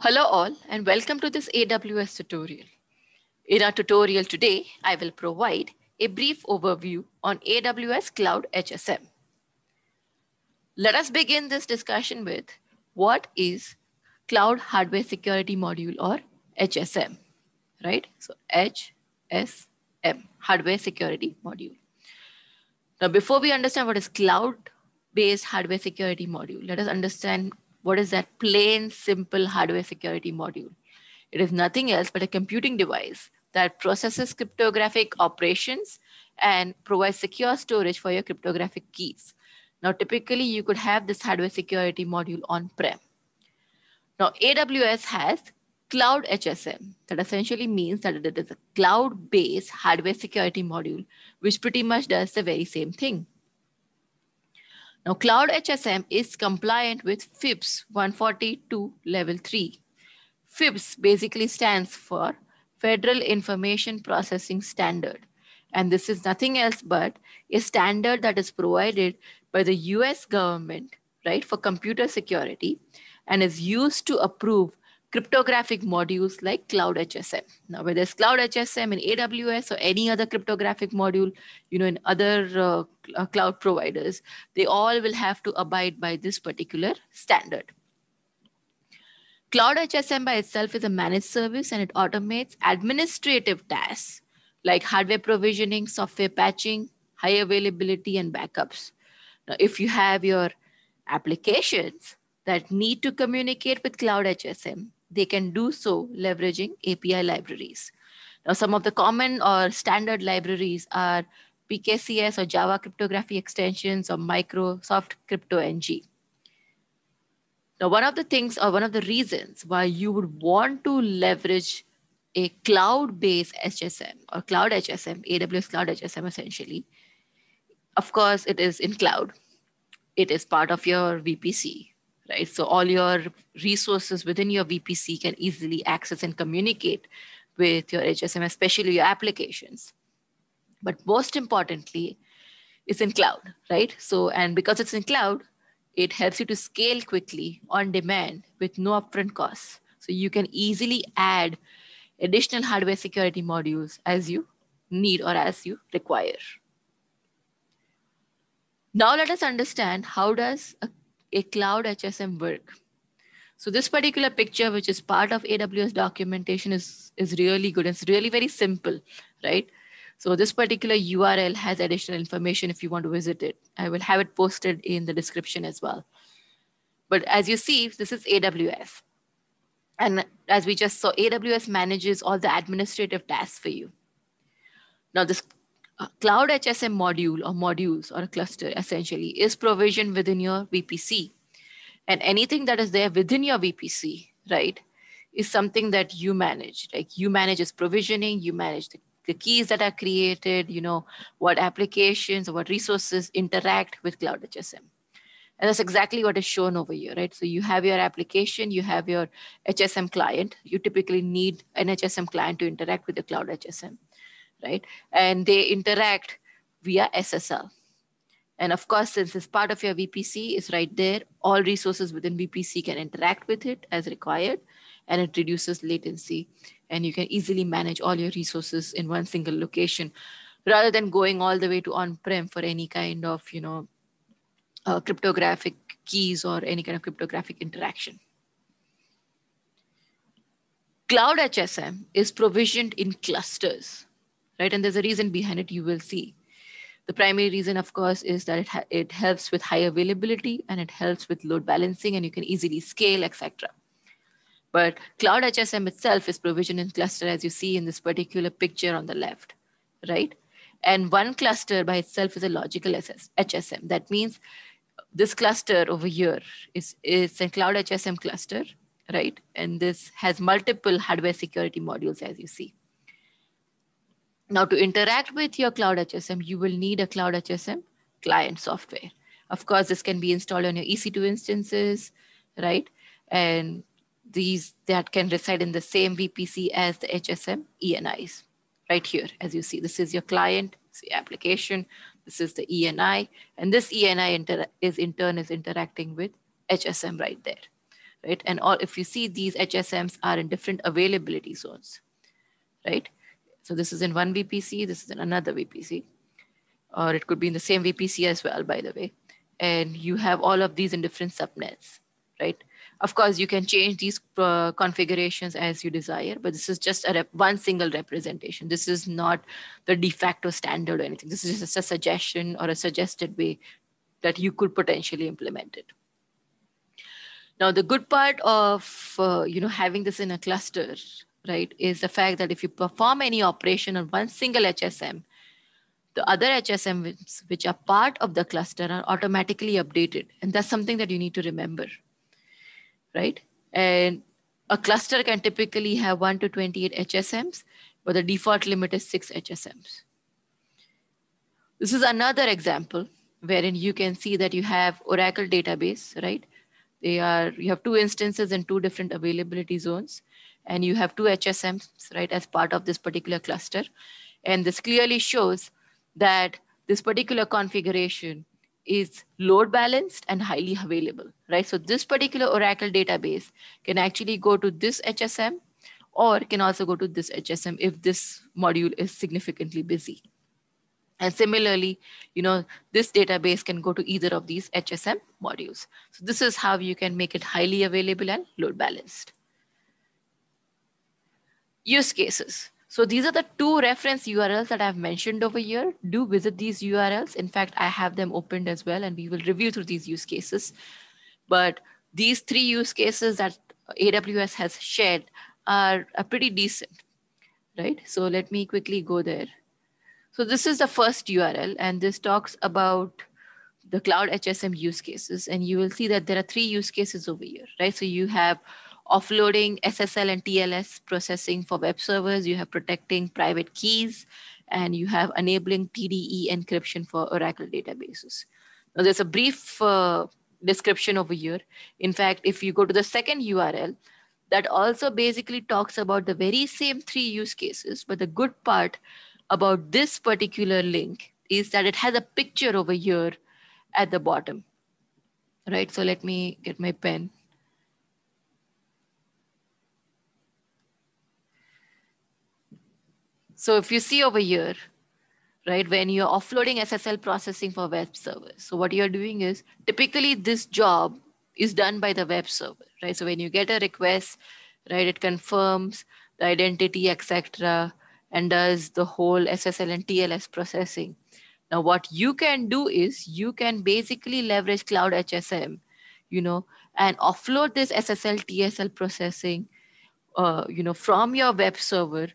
Hello all and welcome to this AWS tutorial. In our tutorial today, I will provide a brief overview on AWS Cloud HSM. Let us begin this discussion with what is Cloud Hardware Security Module or HSM, right? So HSM, Hardware Security Module. Now, before we understand what is cloud-based hardware security module, let us understand what is that plain, simple hardware security module? It is nothing else but a computing device that processes cryptographic operations and provides secure storage for your cryptographic keys. Now, typically, you could have this hardware security module on-prem. Now, AWS has Cloud HSM. That essentially means that it is a cloud-based hardware security module, which pretty much does the very same thing. Now, Cloud HSM is compliant with FIPS 142 Level 3. FIPS basically stands for Federal Information Processing Standard. And this is nothing else but a standard that is provided by the US government, right, for computer security and is used to approve cryptographic modules like Cloud HSM. Now, whether it's Cloud HSM in AWS or any other cryptographic module, you know, in other uh, cl uh, cloud providers, they all will have to abide by this particular standard. Cloud HSM by itself is a managed service and it automates administrative tasks like hardware provisioning, software patching, high availability, and backups. Now, if you have your applications that need to communicate with Cloud HSM, they can do so leveraging API libraries. Now, some of the common or standard libraries are PKCS or Java cryptography extensions or Microsoft CryptoNG. Now, one of the things or one of the reasons why you would want to leverage a cloud-based HSM or cloud HSM, AWS cloud HSM essentially, of course, it is in cloud. It is part of your VPC, right? So all your resources within your VPC can easily access and communicate with your HSM, especially your applications. But most importantly, it's in cloud, right? So, and because it's in cloud, it helps you to scale quickly on demand with no upfront costs. So you can easily add additional hardware security modules as you need or as you require. Now let us understand how does a a cloud HSM work. So this particular picture, which is part of AWS documentation is, is really good. It's really very simple, right? So this particular URL has additional information if you want to visit it. I will have it posted in the description as well. But as you see, this is AWS. And as we just saw, AWS manages all the administrative tasks for you. Now this uh, cloud HSM module or modules or a cluster essentially is provisioned within your VPC. And anything that is there within your VPC, right, is something that you manage. Like you manage its provisioning, you manage the, the keys that are created, you know, what applications or what resources interact with Cloud HSM. And that's exactly what is shown over here, right? So you have your application, you have your HSM client. You typically need an HSM client to interact with the Cloud HSM right? And they interact via SSL. And of course, since it's part of your VPC is right there, all resources within VPC can interact with it as required, and it reduces latency. And you can easily manage all your resources in one single location rather than going all the way to on-prem for any kind of, you know, uh, cryptographic keys or any kind of cryptographic interaction. Cloud HSM is provisioned in clusters right? And there's a reason behind it you will see. The primary reason, of course, is that it, it helps with high availability and it helps with load balancing and you can easily scale, etc. But Cloud HSM itself is provisioned in cluster as you see in this particular picture on the left, right? And one cluster by itself is a logical HSM. That means this cluster over here is, is a Cloud HSM cluster, right? And this has multiple hardware security modules as you see. Now to interact with your Cloud HSM, you will need a Cloud HSM client software. Of course, this can be installed on your EC2 instances, right? And these that can reside in the same VPC as the HSM ENIs right here. As you see, this is your client, the application, this is the ENI, and this ENI is in turn is interacting with HSM right there, right? And all, if you see these HSMs are in different availability zones, right? So this is in one VPC, this is in another VPC, or it could be in the same VPC as well, by the way. And you have all of these in different subnets, right? Of course, you can change these uh, configurations as you desire, but this is just a one single representation. This is not the de facto standard or anything. This is just a suggestion or a suggested way that you could potentially implement it. Now, the good part of uh, you know having this in a cluster right, is the fact that if you perform any operation on one single HSM, the other HSMs which are part of the cluster are automatically updated. And that's something that you need to remember, right? And a cluster can typically have 1 to 28 HSMs, but the default limit is 6 HSMs. This is another example wherein you can see that you have Oracle database, right? They are, you have two instances and two different availability zones and you have two HSMs, right, as part of this particular cluster. And this clearly shows that this particular configuration is load balanced and highly available, right? So this particular Oracle database can actually go to this HSM or can also go to this HSM if this module is significantly busy. And similarly, you know, this database can go to either of these HSM modules. So this is how you can make it highly available and load balanced use cases. So these are the two reference URLs that I've mentioned over here. Do visit these URLs. In fact, I have them opened as well, and we will review through these use cases. But these three use cases that AWS has shared are, are pretty decent, right? So let me quickly go there. So this is the first URL, and this talks about the cloud HSM use cases. And you will see that there are three use cases over here, right? So you have offloading SSL and TLS processing for web servers, you have protecting private keys, and you have enabling TDE encryption for Oracle databases. Now there's a brief uh, description over here. In fact, if you go to the second URL, that also basically talks about the very same three use cases, but the good part about this particular link is that it has a picture over here at the bottom, right? So let me get my pen. So if you see over here, right, when you're offloading SSL processing for web server, so what you're doing is typically this job is done by the web server, right? So when you get a request, right, it confirms the identity, etc., and does the whole SSL and TLS processing. Now, what you can do is you can basically leverage Cloud HSM, you know, and offload this SSL TSL processing, uh, you know, from your web server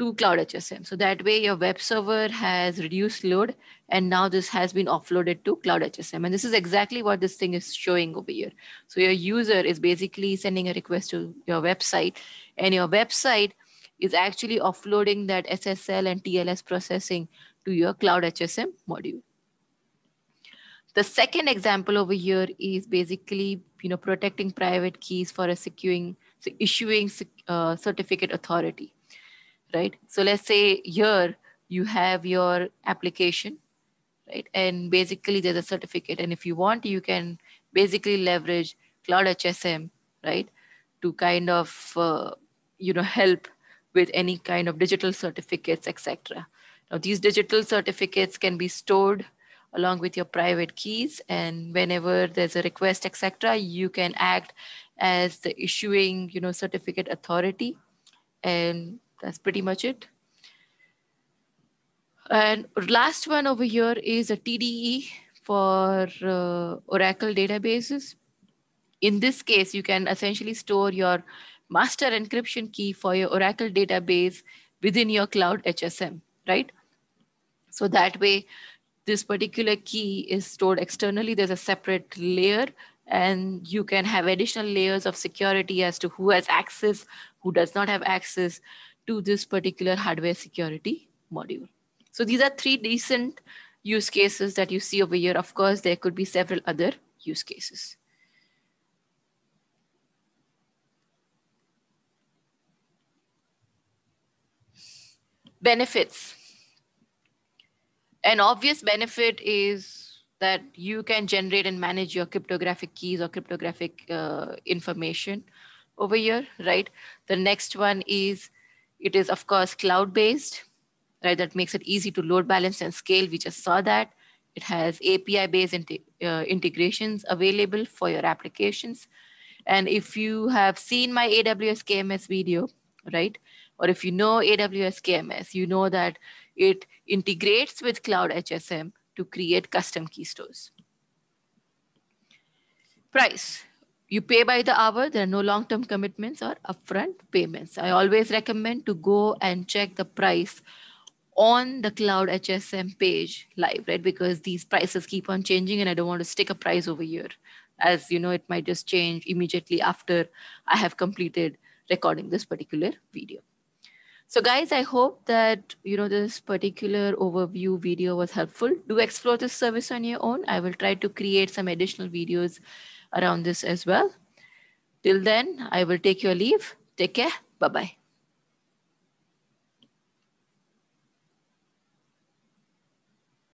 to Cloud HSM. So that way your web server has reduced load and now this has been offloaded to Cloud HSM. And this is exactly what this thing is showing over here. So your user is basically sending a request to your website and your website is actually offloading that SSL and TLS processing to your Cloud HSM module. The second example over here is basically, you know, protecting private keys for a securing, so issuing uh, certificate authority right? So let's say here you have your application, right? And basically there's a certificate. And if you want, you can basically leverage Cloud HSM, right? To kind of, uh, you know, help with any kind of digital certificates, etc. Now these digital certificates can be stored along with your private keys and whenever there's a request, etc., you can act as the issuing, you know, certificate authority and that's pretty much it. And last one over here is a TDE for uh, Oracle databases. In this case, you can essentially store your master encryption key for your Oracle database within your cloud HSM, right? So that way, this particular key is stored externally. There's a separate layer and you can have additional layers of security as to who has access, who does not have access, to this particular hardware security module. So these are three decent use cases that you see over here. Of course, there could be several other use cases. Benefits. An obvious benefit is that you can generate and manage your cryptographic keys or cryptographic uh, information over here, right? The next one is it is, of course, cloud-based, right? That makes it easy to load balance and scale. We just saw that. It has API-based uh, integrations available for your applications. And if you have seen my AWS KMS video, right? Or if you know AWS KMS, you know that it integrates with Cloud HSM to create custom key stores. Price you pay by the hour there are no long term commitments or upfront payments i always recommend to go and check the price on the cloud hsm page live right because these prices keep on changing and i don't want to stick a price over here as you know it might just change immediately after i have completed recording this particular video so guys i hope that you know this particular overview video was helpful do explore this service on your own i will try to create some additional videos around this as well. Till then, I will take your leave. Take care. Bye-bye.